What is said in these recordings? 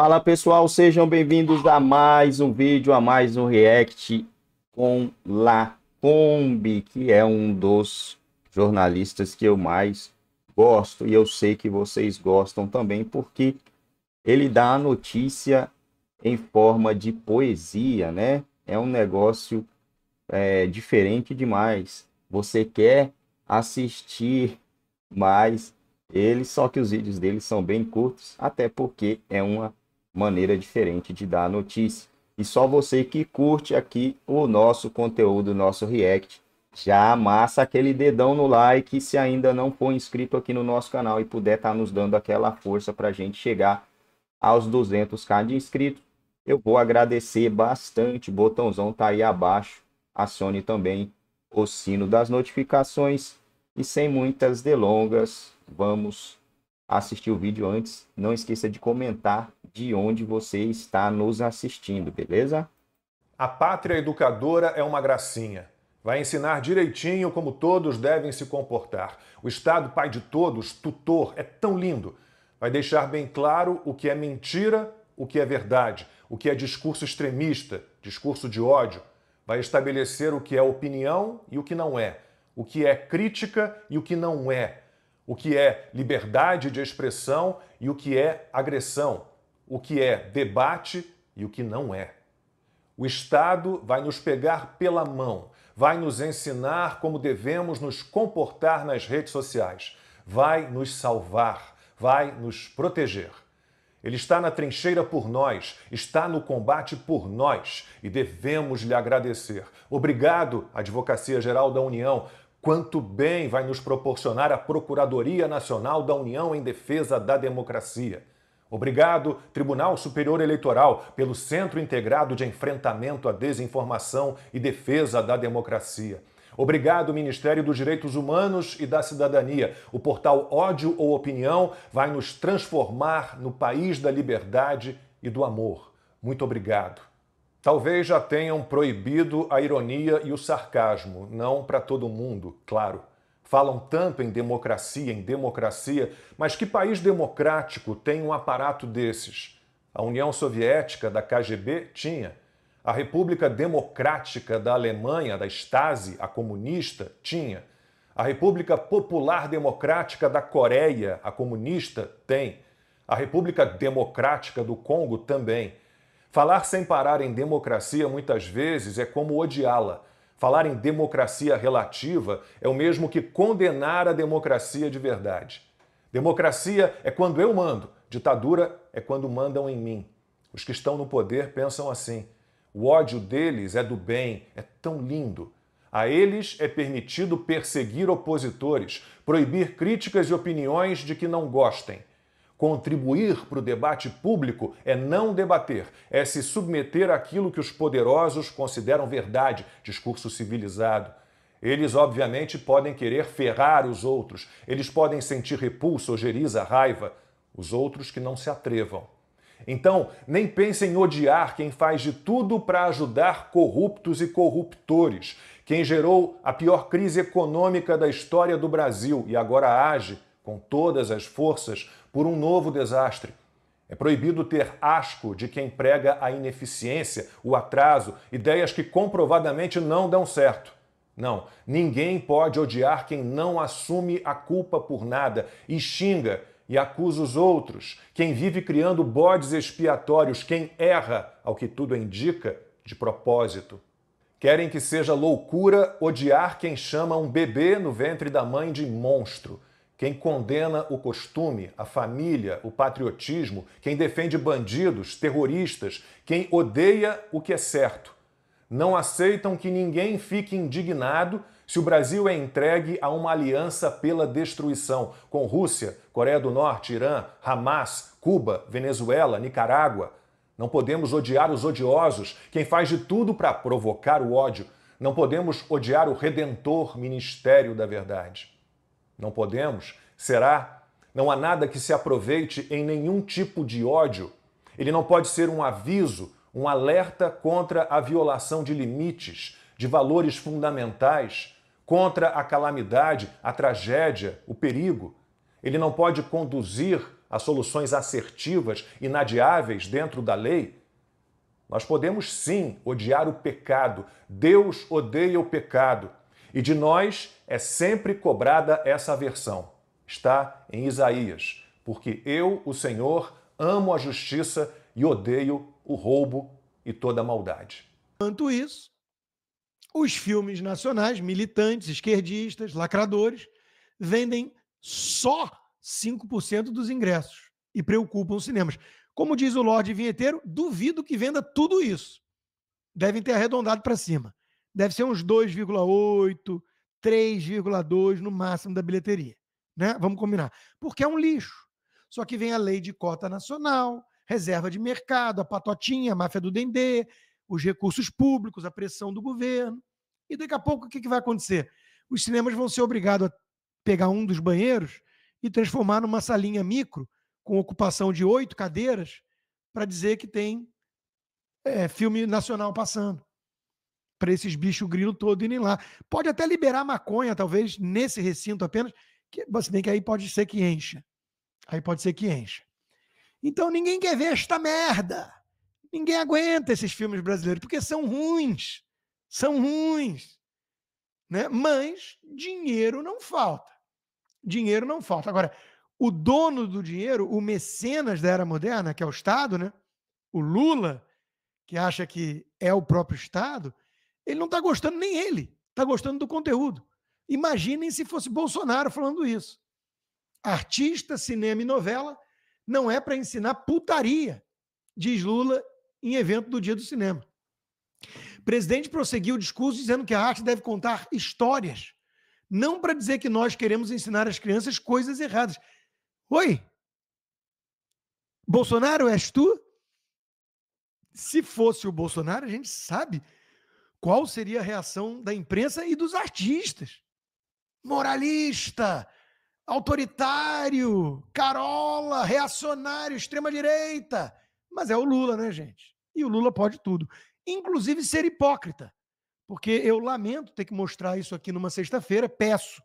Fala pessoal, sejam bem-vindos a mais um vídeo, a mais um react com La Combi, que é um dos jornalistas que eu mais gosto e eu sei que vocês gostam também, porque ele dá a notícia em forma de poesia, né? É um negócio é, diferente demais. Você quer assistir mais ele, só que os vídeos dele são bem curtos, até porque é uma maneira diferente de dar a notícia. E só você que curte aqui o nosso conteúdo, nosso react, já amassa aquele dedão no like se ainda não for inscrito aqui no nosso canal e puder estar tá nos dando aquela força para a gente chegar aos 200k de inscritos. Eu vou agradecer bastante, botãozão tá aí abaixo. Acione também o sino das notificações e sem muitas delongas, vamos assistir o vídeo antes. Não esqueça de comentar de onde você está nos assistindo, beleza? A Pátria Educadora é uma gracinha. Vai ensinar direitinho como todos devem se comportar. O Estado, pai de todos, tutor, é tão lindo. Vai deixar bem claro o que é mentira, o que é verdade, o que é discurso extremista, discurso de ódio. Vai estabelecer o que é opinião e o que não é, o que é crítica e o que não é, o que é liberdade de expressão e o que é agressão o que é debate e o que não é. O Estado vai nos pegar pela mão, vai nos ensinar como devemos nos comportar nas redes sociais, vai nos salvar, vai nos proteger. Ele está na trincheira por nós, está no combate por nós e devemos lhe agradecer. Obrigado, Advocacia Geral da União. Quanto bem vai nos proporcionar a Procuradoria Nacional da União em Defesa da Democracia. Obrigado, Tribunal Superior Eleitoral, pelo Centro Integrado de Enfrentamento à Desinformação e Defesa da Democracia. Obrigado, Ministério dos Direitos Humanos e da Cidadania. O portal Ódio ou Opinião vai nos transformar no país da liberdade e do amor. Muito obrigado. Talvez já tenham proibido a ironia e o sarcasmo, não para todo mundo, claro falam tanto em democracia, em democracia, mas que país democrático tem um aparato desses? A União Soviética da KGB tinha. A República Democrática da Alemanha, da Stasi, a comunista, tinha. A República Popular Democrática da Coreia, a comunista, tem. A República Democrática do Congo também. Falar sem parar em democracia muitas vezes é como odiá-la. Falar em democracia relativa é o mesmo que condenar a democracia de verdade. Democracia é quando eu mando, ditadura é quando mandam em mim. Os que estão no poder pensam assim. O ódio deles é do bem, é tão lindo. A eles é permitido perseguir opositores, proibir críticas e opiniões de que não gostem. Contribuir para o debate público é não debater, é se submeter àquilo que os poderosos consideram verdade, discurso civilizado. Eles, obviamente, podem querer ferrar os outros, eles podem sentir repulsa, ojeriza, raiva, os outros que não se atrevam. Então, nem pensem em odiar quem faz de tudo para ajudar corruptos e corruptores, quem gerou a pior crise econômica da história do Brasil e agora age com todas as forças por um novo desastre. É proibido ter asco de quem prega a ineficiência, o atraso, ideias que comprovadamente não dão certo. Não, ninguém pode odiar quem não assume a culpa por nada e xinga e acusa os outros, quem vive criando bodes expiatórios, quem erra, ao que tudo indica, de propósito. Querem que seja loucura odiar quem chama um bebê no ventre da mãe de monstro quem condena o costume, a família, o patriotismo, quem defende bandidos, terroristas, quem odeia o que é certo. Não aceitam que ninguém fique indignado se o Brasil é entregue a uma aliança pela destruição com Rússia, Coreia do Norte, Irã, Hamas, Cuba, Venezuela, Nicarágua. Não podemos odiar os odiosos, quem faz de tudo para provocar o ódio. Não podemos odiar o redentor ministério da verdade. Não podemos? Será? Não há nada que se aproveite em nenhum tipo de ódio. Ele não pode ser um aviso, um alerta contra a violação de limites, de valores fundamentais, contra a calamidade, a tragédia, o perigo. Ele não pode conduzir a soluções assertivas, inadiáveis dentro da lei. Nós podemos sim odiar o pecado. Deus odeia o pecado. E de nós é sempre cobrada essa versão. Está em Isaías, porque eu, o Senhor, amo a justiça e odeio o roubo e toda a maldade. Quanto isso, os filmes nacionais, militantes, esquerdistas, lacradores, vendem só 5% dos ingressos e preocupam os cinemas. Como diz o Lorde Vinheteiro, duvido que venda tudo isso. Devem ter arredondado para cima. Deve ser uns 2,8, 3,2% no máximo da bilheteria. Né? Vamos combinar. Porque é um lixo. Só que vem a lei de cota nacional, reserva de mercado, a patotinha, a máfia do Dendê, os recursos públicos, a pressão do governo. E daqui a pouco o que, que vai acontecer? Os cinemas vão ser obrigados a pegar um dos banheiros e transformar numa salinha micro, com ocupação de oito cadeiras, para dizer que tem é, filme nacional passando para esses bichos grilo todo irem lá. Pode até liberar maconha, talvez, nesse recinto apenas, que, se bem que aí pode ser que encha. Aí pode ser que encha. Então ninguém quer ver esta merda. Ninguém aguenta esses filmes brasileiros, porque são ruins. São ruins. Né? Mas dinheiro não falta. Dinheiro não falta. Agora, o dono do dinheiro, o mecenas da era moderna, que é o Estado, né? o Lula, que acha que é o próprio Estado, ele não está gostando nem ele, está gostando do conteúdo. Imaginem se fosse Bolsonaro falando isso. Artista, cinema e novela não é para ensinar putaria, diz Lula em evento do Dia do Cinema. O presidente prosseguiu o discurso dizendo que a arte deve contar histórias, não para dizer que nós queremos ensinar às crianças coisas erradas. Oi? Bolsonaro, és tu? Se fosse o Bolsonaro, a gente sabe qual seria a reação da imprensa e dos artistas. Moralista, autoritário, carola, reacionário, extrema-direita. Mas é o Lula, né, gente? E o Lula pode tudo, inclusive ser hipócrita. Porque eu lamento ter que mostrar isso aqui numa sexta-feira, peço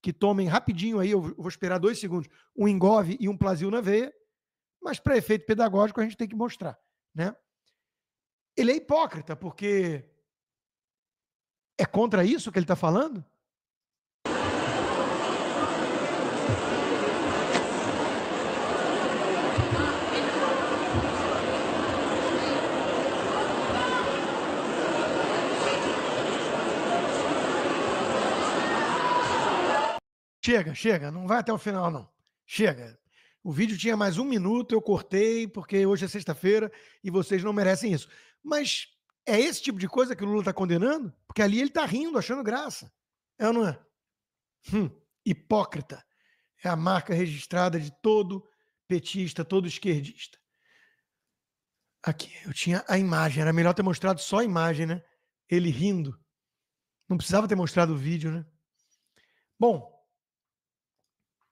que tomem rapidinho aí, eu vou esperar dois segundos, um engove e um plasil na veia, mas para efeito pedagógico a gente tem que mostrar, né? Ele é hipócrita, porque é contra isso que ele está falando? Chega, chega, não vai até o final, não. Chega. O vídeo tinha mais um minuto, eu cortei, porque hoje é sexta-feira e vocês não merecem isso. Mas é esse tipo de coisa que o Lula está condenando? Porque ali ele está rindo, achando graça. É ou não é? Hum, hipócrita. É a marca registrada de todo petista, todo esquerdista. Aqui, eu tinha a imagem. Era melhor ter mostrado só a imagem, né? Ele rindo. Não precisava ter mostrado o vídeo, né? Bom,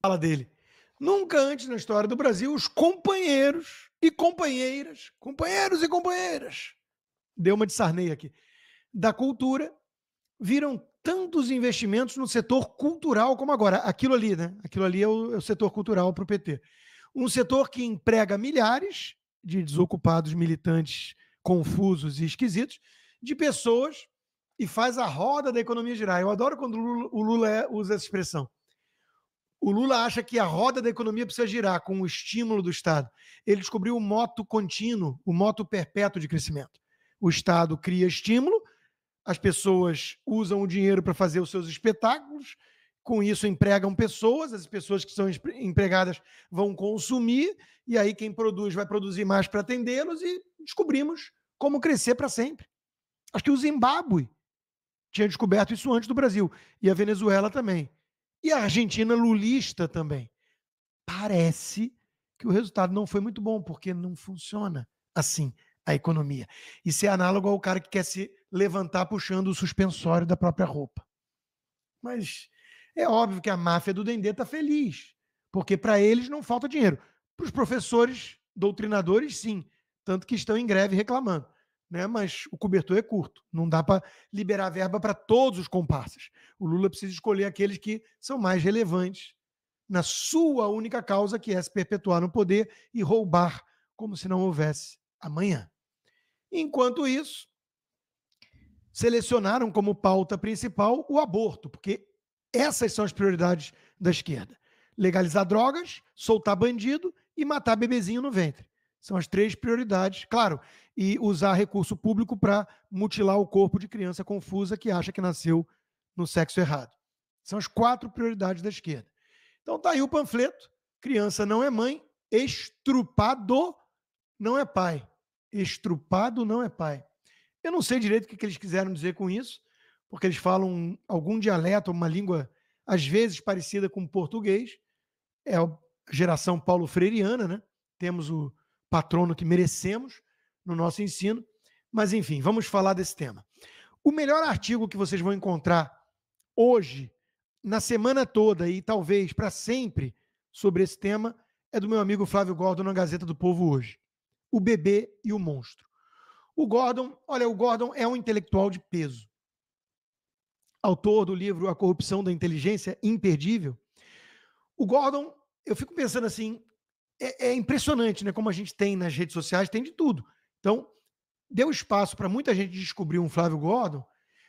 fala dele. Nunca antes na história do Brasil, os companheiros e companheiras, companheiros e companheiras deu uma de Sarney aqui, da cultura, viram tantos investimentos no setor cultural como agora. Aquilo ali, né? Aquilo ali é o, é o setor cultural para o PT. Um setor que emprega milhares de desocupados militantes confusos e esquisitos, de pessoas e faz a roda da economia girar. Eu adoro quando o Lula, o Lula é, usa essa expressão. O Lula acha que a roda da economia precisa girar com o estímulo do Estado. Ele descobriu o moto contínuo, o moto perpétuo de crescimento o Estado cria estímulo, as pessoas usam o dinheiro para fazer os seus espetáculos, com isso empregam pessoas, as pessoas que são empregadas vão consumir, e aí quem produz vai produzir mais para atendê-los e descobrimos como crescer para sempre. Acho que o Zimbábue tinha descoberto isso antes do Brasil, e a Venezuela também. E a Argentina lulista também. Parece que o resultado não foi muito bom, porque não funciona assim a economia. Isso é análogo ao cara que quer se levantar puxando o suspensório da própria roupa. Mas é óbvio que a máfia do Dendê está feliz, porque para eles não falta dinheiro. Para os professores, doutrinadores, sim, tanto que estão em greve reclamando. Né? Mas o cobertor é curto, não dá para liberar verba para todos os comparsas. O Lula precisa escolher aqueles que são mais relevantes na sua única causa, que é se perpetuar no poder e roubar como se não houvesse amanhã. Enquanto isso, selecionaram como pauta principal o aborto, porque essas são as prioridades da esquerda: legalizar drogas, soltar bandido e matar bebezinho no ventre. São as três prioridades, claro, e usar recurso público para mutilar o corpo de criança confusa que acha que nasceu no sexo errado. São as quatro prioridades da esquerda. Então tá aí o panfleto: criança não é mãe, estrupado não é pai estrupado não é pai. Eu não sei direito o que eles quiseram dizer com isso, porque eles falam algum dialeto, uma língua às vezes parecida com o português. É a geração Paulo Freireana, né? Temos o patrono que merecemos no nosso ensino. Mas enfim, vamos falar desse tema. O melhor artigo que vocês vão encontrar hoje, na semana toda e talvez para sempre sobre esse tema é do meu amigo Flávio Gordo na Gazeta do Povo hoje. O Bebê e o Monstro. O Gordon, olha, o Gordon é um intelectual de peso. Autor do livro A Corrupção da Inteligência Imperdível. O Gordon, eu fico pensando assim, é, é impressionante, né? Como a gente tem nas redes sociais, tem de tudo. Então, deu espaço para muita gente descobrir um Flávio Gordon,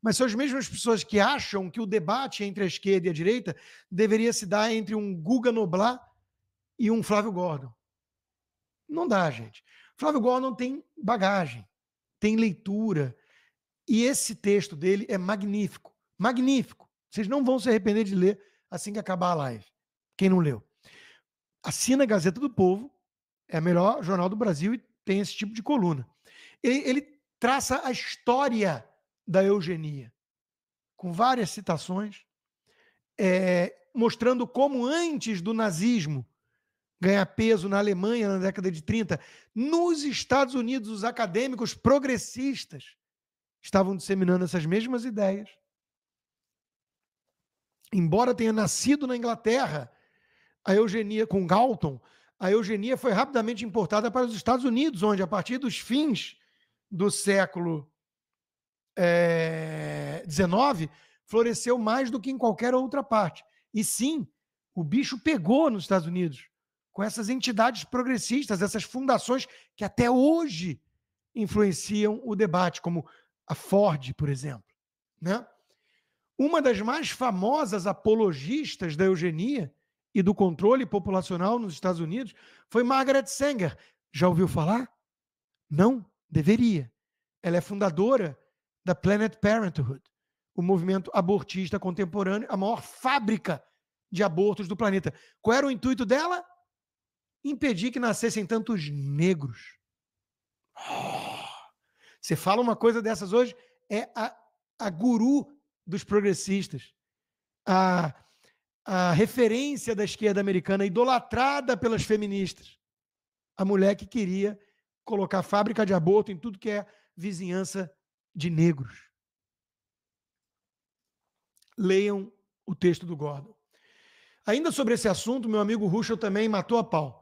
mas são as mesmas pessoas que acham que o debate entre a esquerda e a direita deveria se dar entre um Guga Noblar e um Flávio Gordon. Não dá, gente. Flávio não tem bagagem, tem leitura. E esse texto dele é magnífico. Magnífico. Vocês não vão se arrepender de ler assim que acabar a live. Quem não leu. Assina a Gazeta do Povo, é o melhor jornal do Brasil e tem esse tipo de coluna. Ele, ele traça a história da eugenia, com várias citações, é, mostrando como antes do nazismo ganhar peso na Alemanha na década de 30. Nos Estados Unidos, os acadêmicos progressistas estavam disseminando essas mesmas ideias. Embora tenha nascido na Inglaterra, a eugenia com Galton, a eugenia foi rapidamente importada para os Estados Unidos, onde, a partir dos fins do século XIX, é, floresceu mais do que em qualquer outra parte. E sim, o bicho pegou nos Estados Unidos com essas entidades progressistas, essas fundações que até hoje influenciam o debate, como a Ford, por exemplo. Né? Uma das mais famosas apologistas da eugenia e do controle populacional nos Estados Unidos foi Margaret Sanger. Já ouviu falar? Não, deveria. Ela é fundadora da Planet Parenthood, o movimento abortista contemporâneo, a maior fábrica de abortos do planeta. Qual era o intuito dela? impedir que nascessem tantos negros. Oh! você fala uma coisa dessas hoje, é a, a guru dos progressistas, a, a referência da esquerda americana, idolatrada pelas feministas. A mulher que queria colocar fábrica de aborto em tudo que é vizinhança de negros. Leiam o texto do Gordon. Ainda sobre esse assunto, meu amigo Ruschel também matou a pau.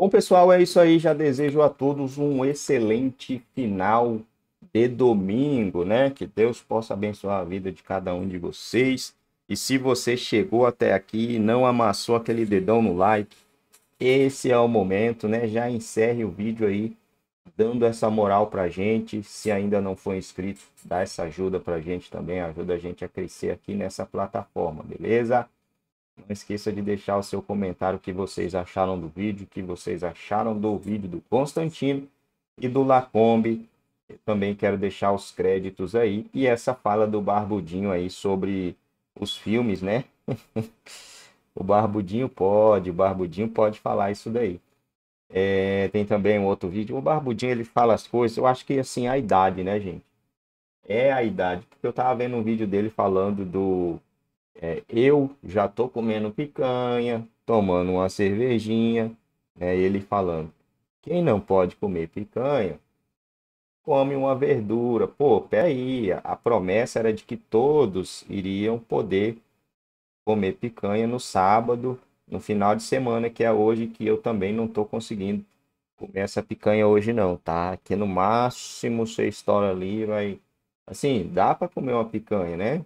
Bom, pessoal, é isso aí. Já desejo a todos um excelente final de domingo, né? Que Deus possa abençoar a vida de cada um de vocês. E se você chegou até aqui e não amassou aquele dedão no like, esse é o momento, né? Já encerre o vídeo aí, dando essa moral pra gente. Se ainda não for inscrito, dá essa ajuda pra gente também, ajuda a gente a crescer aqui nessa plataforma, beleza? Não esqueça de deixar o seu comentário o que vocês acharam do vídeo, o que vocês acharam do vídeo do Constantino e do Lacombe. Eu também quero deixar os créditos aí e essa fala do Barbudinho aí sobre os filmes, né? o Barbudinho pode, o Barbudinho pode falar isso daí. É, tem também um outro vídeo. O Barbudinho ele fala as coisas, eu acho que assim, a idade, né, gente? É a idade, porque eu tava vendo um vídeo dele falando do é, eu já tô comendo picanha, tomando uma cervejinha, né? Ele falando, quem não pode comer picanha, come uma verdura. Pô, peraí, a promessa era de que todos iriam poder comer picanha no sábado, no final de semana, que é hoje, que eu também não tô conseguindo comer essa picanha hoje não, tá? Que no máximo você estoura ali, vai... Assim, dá para comer uma picanha, né?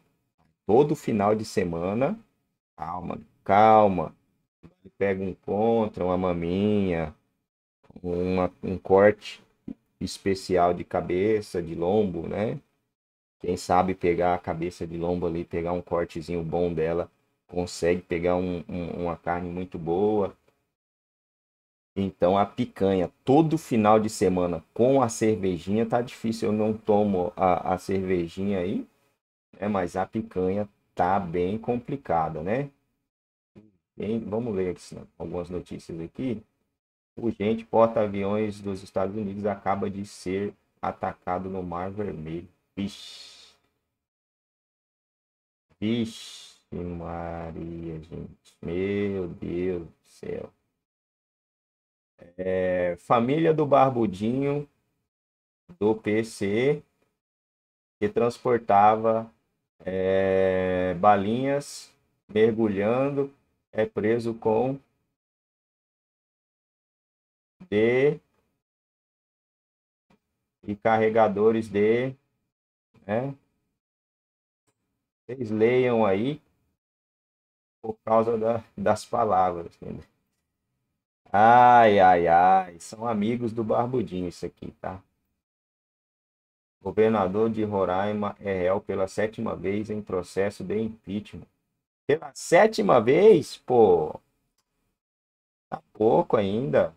todo final de semana. Calma, calma. Pega um contra, uma maminha, uma, um corte especial de cabeça, de lombo, né? Quem sabe pegar a cabeça de lombo ali, pegar um cortezinho bom dela, consegue pegar um, um, uma carne muito boa. Então a picanha todo final de semana com a cervejinha tá difícil. Eu não tomo a, a cervejinha aí é Mas a picanha tá bem complicada, né? Bem, vamos ler aqui, algumas notícias aqui. Urgente, porta-aviões dos Estados Unidos acaba de ser atacado no Mar Vermelho. Vixe. Vixe, Maria, gente. Meu Deus do céu. É, família do Barbudinho do PC que transportava é, Balinhas, mergulhando, é preso com de e carregadores de né? vocês leiam aí por causa da, das palavras né? ai ai ai são amigos do barbudinho isso aqui tá Governador de Roraima é réu pela sétima vez em processo de impeachment. Pela sétima vez, pô. Tá pouco ainda.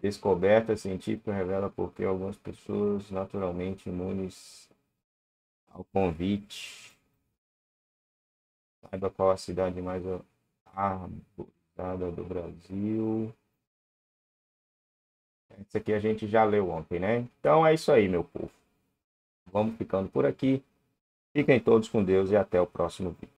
Descoberta científica revela por que algumas pessoas naturalmente imunes ao convite. Saiba qual a cidade mais arborizada do Brasil. Isso aqui a gente já leu ontem, né? Então é isso aí, meu povo. Vamos ficando por aqui. Fiquem todos com Deus e até o próximo vídeo.